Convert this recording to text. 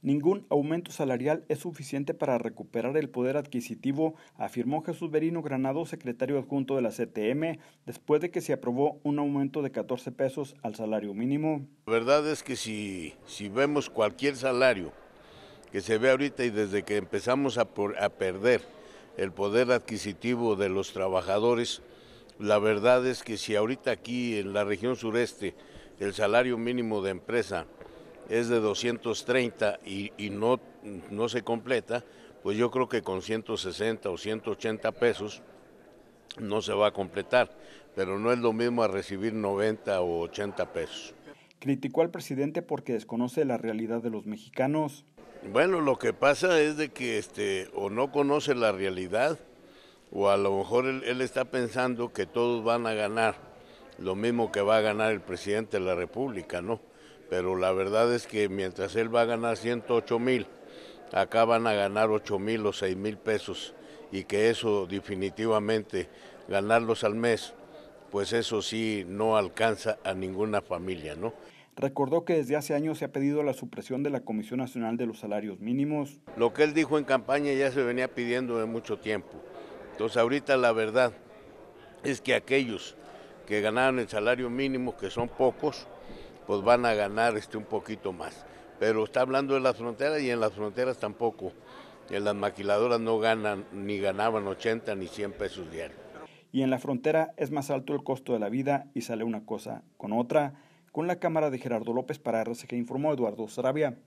Ningún aumento salarial es suficiente para recuperar el poder adquisitivo, afirmó Jesús Berino Granado, secretario adjunto de la CTM, después de que se aprobó un aumento de 14 pesos al salario mínimo. La verdad es que si, si vemos cualquier salario que se ve ahorita y desde que empezamos a, a perder el poder adquisitivo de los trabajadores, la verdad es que si ahorita aquí en la región sureste el salario mínimo de empresa es de 230 y, no, no se completa, pues yo creo que con 160 o 180 pesos no se va a completar, pero no es lo mismo a recibir 90 o 80 pesos. Criticó al presidente porque desconoce la realidad de los mexicanos. Bueno, lo que pasa es de que este o no conoce la realidad o a lo mejor él está pensando que todos van a ganar lo mismo que va a ganar el presidente de la República, ¿no? pero la verdad es que mientras él va a ganar 108 mil, acá van a ganar 8 mil o 6 mil pesos y que eso definitivamente, ganarlos al mes, pues eso sí no alcanza a ninguna familia, ¿no? Recordó que desde hace años se ha pedido la supresión de la Comisión Nacional de los Salarios Mínimos. Lo que él dijo en campaña ya se venía pidiendo de mucho tiempo. Entonces ahorita la verdad es que aquellos que ganaban el salario mínimo, que son pocos, pues van a ganar este, un poquito más. Pero está hablando de las fronteras y en las fronteras tampoco. En las maquiladoras no ganan ni ganaban 80 ni 100 pesos diarios. Y en la frontera es más alto el costo de la vida y sale una cosa con otra. Con la cámara de Gerardo López para que informó Eduardo Sarabia.